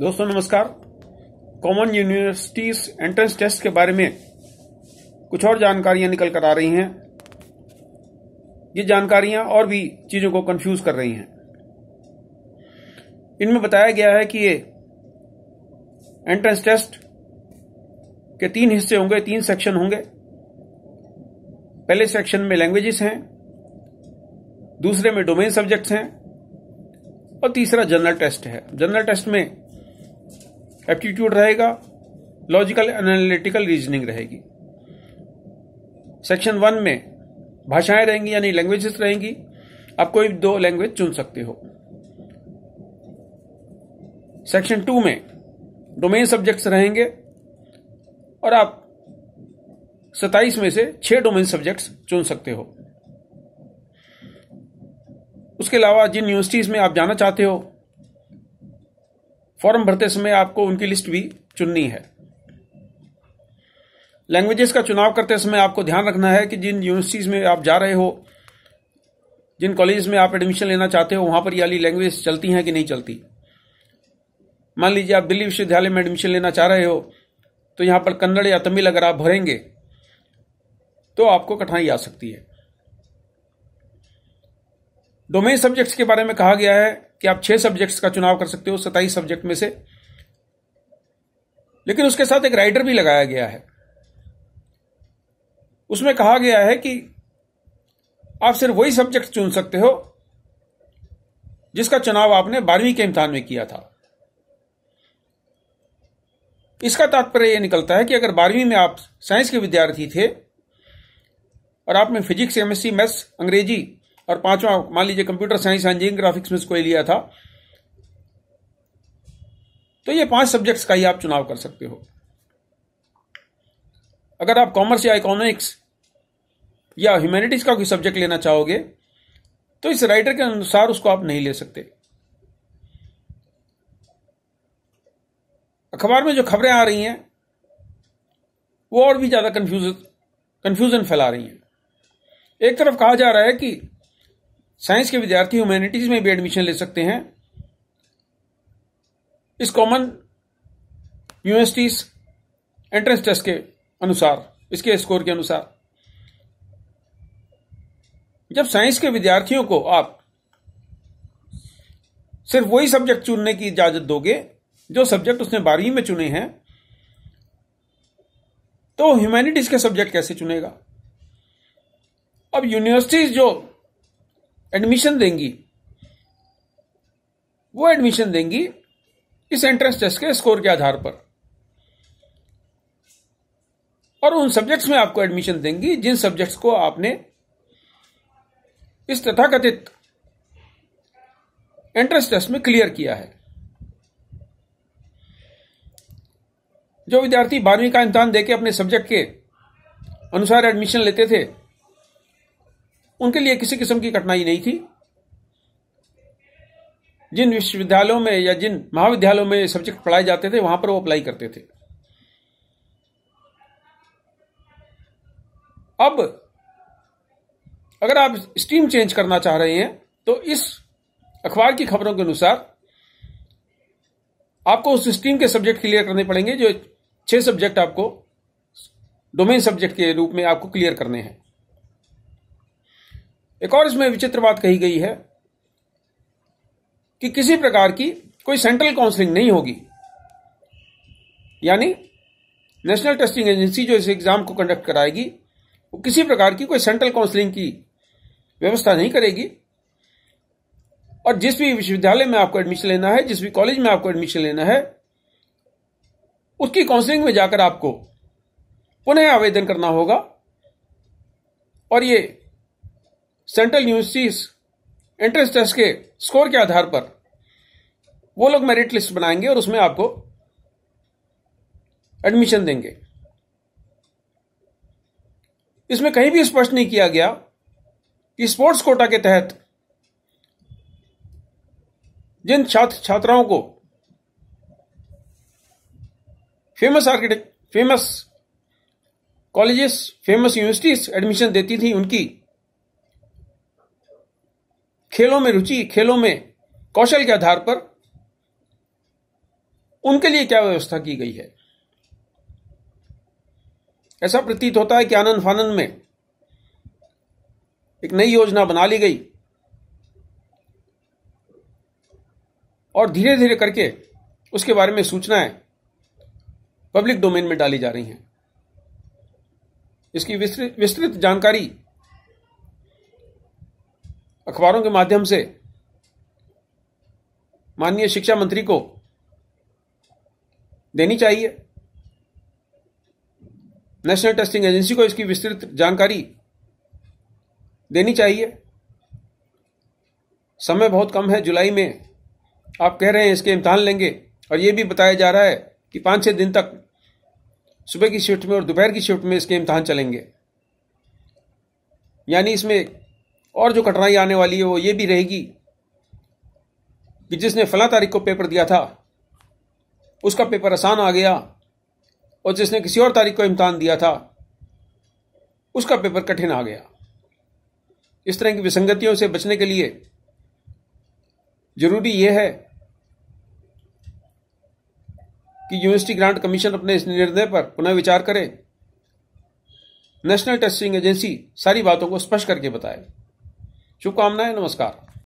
दोस्तों नमस्कार common universities entrance test के बारे में कुछ और जानकारियां निकल कर आ रही हैं ये जानकारियां और भी चीजों को कंफ्यूज कर रही हैं इनमें बताया गया है कि ये एंट्रेंस टेस्ट के तीन हिस्से होंगे तीन सेक्शन होंगे पहले सेक्शन में लैंग्वेजेस हैं दूसरे में डोमेन सब्जेक्ट्स हैं और तीसरा जनरल टेस्ट है जनरल टेस्ट में एप्टीट्यूड रहेगा लॉजिकल एनालिटिकल रीजनिंग रहेगी सेक्शन वन में भाषाएं रहेंगी यानी लैंग्वेजेस रहेंगी आप कोई दो लैंग्वेज चुन सकते हो सेक्शन टू में डोमेन सब्जेक्ट्स रहेंगे और आप सताइस में से छह डोमेन सब्जेक्ट्स चुन सकते हो उसके अलावा जिन यूनिवर्सिटीज में आप जाना चाहते हो फॉर्म भरते समय आपको उनकी लिस्ट भी चुननी है लैंग्वेजेस का चुनाव करते समय आपको ध्यान रखना है कि जिन यूनिवर्सिटीज़ में आप जा रहे हो जिन कॉलेज में आप एडमिशन लेना चाहते हो वहां पर ये वाली लैंग्वेज चलती हैं कि नहीं चलती मान लीजिए आप दिल्ली विश्वविद्यालय में एडमिशन लेना चाह रहे हो तो यहां पर कन्नड़ या तमिल अगर आप भरेंगे तो आपको कठिनाई आ सकती है डोमेन सब्जेक्ट्स के बारे में कहा गया है कि आप छह सब्जेक्ट्स का चुनाव कर सकते हो सताईस सब्जेक्ट में से लेकिन उसके साथ एक राइडर भी लगाया गया है उसमें कहा गया है कि आप सिर्फ वही सब्जेक्ट चुन सकते हो जिसका चुनाव आपने बारहवीं के इम्तहान में किया था इसका तात्पर्य यह निकलता है कि अगर बारहवीं में आप साइंस के विद्यार्थी थे और आप में फिजिक्स केमिस्ट्री मैथ्स अंग्रेजी और पांचवा मान लीजिए कंप्यूटर साइंस इंजीनियरिंग ग्राफिक्स में कोई लिया था तो ये पांच सब्जेक्ट्स का ही आप चुनाव कर सकते हो अगर आप कॉमर्स या इकोनॉमिक्स या ह्यूमैनिटीज का कोई सब्जेक्ट लेना चाहोगे तो इस राइटर के अनुसार उसको आप नहीं ले सकते अखबार में जो खबरें आ रही हैं वो और भी ज्यादा कंफ्यूज कंफ्यूजन फैला रही हैं एक तरफ कहा जा रहा है कि साइंस के विद्यार्थी ह्यूमैनिटीज में भी एडमिशन ले सकते हैं इस कॉमन यूनिवर्सिटीज एंट्रेंस टेस्ट के अनुसार इसके स्कोर के अनुसार जब साइंस के विद्यार्थियों को आप सिर्फ वही सब्जेक्ट चुनने की इजाजत दोगे जो सब्जेक्ट उसने बारहवीं में चुने हैं तो ह्यूमैनिटीज के सब्जेक्ट कैसे चुनेगा अब यूनिवर्सिटीज जो एडमिशन देंगी वो एडमिशन देंगी इस एंट्रेंस टेस्ट के स्कोर के आधार पर और उन सब्जेक्ट्स में आपको एडमिशन देंगी जिन सब्जेक्ट्स को आपने इस तथाकथित एंट्रेंस टेस्ट में क्लियर किया है जो विद्यार्थी बारहवीं का इम्तहान देके अपने सब्जेक्ट के अनुसार एडमिशन लेते थे उनके लिए किसी किस्म की कठिनाई नहीं थी जिन विश्वविद्यालयों में या जिन महाविद्यालयों में सब्जेक्ट पढ़ाए जाते थे वहां पर वो अप्लाई करते थे अब अगर आप स्ट्रीम चेंज करना चाह रहे हैं तो इस अखबार की खबरों के अनुसार आपको उस स्ट्रीम के सब्जेक्ट क्लियर करने पड़ेंगे जो छह सब्जेक्ट आपको डोमेन सब्जेक्ट के रूप में आपको क्लियर करने हैं एक और इसमें विचित्र बात कही गई है कि किसी प्रकार की कोई सेंट्रल काउंसलिंग नहीं होगी यानी नेशनल टेस्टिंग एजेंसी जो इस एग्जाम को कंडक्ट कराएगी वो किसी प्रकार की कोई सेंट्रल काउंसलिंग की व्यवस्था नहीं करेगी और जिस भी विश्वविद्यालय में आपको एडमिशन लेना है जिस भी कॉलेज में आपको एडमिशन लेना है उसकी काउंसलिंग में जाकर आपको पुनः आवेदन करना होगा और ये सेंट्रल यूनिवर्सिटीज एंट्रेंस टेस्ट के स्कोर के आधार पर वो लोग मेरिट लिस्ट बनाएंगे और उसमें आपको एडमिशन देंगे इसमें कहीं भी स्पष्ट नहीं किया गया कि स्पोर्ट्स कोटा के तहत जिन छात्र छात्राओं को famous architect famous colleges famous universities admission देती थी उनकी खेलों में रुचि खेलों में कौशल के आधार पर उनके लिए क्या व्यवस्था की गई है ऐसा प्रतीत होता है कि आनंद फानंद में एक नई योजना बना ली गई और धीरे धीरे करके उसके बारे में सूचनाएं पब्लिक डोमेन में डाली जा रही हैं इसकी विस्तृत विस्तृत जानकारी अखबारों के माध्यम से माननीय शिक्षा मंत्री को देनी चाहिए नेशनल टेस्टिंग एजेंसी को इसकी विस्तृत जानकारी देनी चाहिए समय बहुत कम है जुलाई में आप कह रहे हैं इसके इम्तहान लेंगे और ये भी बताया जा रहा है कि पांच छह दिन तक सुबह की शिफ्ट में और दोपहर की शिफ्ट में इसके इम्तहान चलेंगे यानी इसमें और जो कठिनाई आने वाली है वो ये भी रहेगी कि जिसने फला तारीख को पेपर दिया था उसका पेपर आसान आ गया और जिसने किसी और तारीख को इम्तहान दिया था उसका पेपर कठिन आ गया इस तरह की विसंगतियों से बचने के लिए जरूरी यह है कि यूनिवर्सिटी ग्रांट कमीशन अपने इस निर्णय पर पुनः विचार करे नेशनल टेस्टिंग एजेंसी सारी बातों को स्पष्ट करके बताए शुभकामनाएं नमस्कार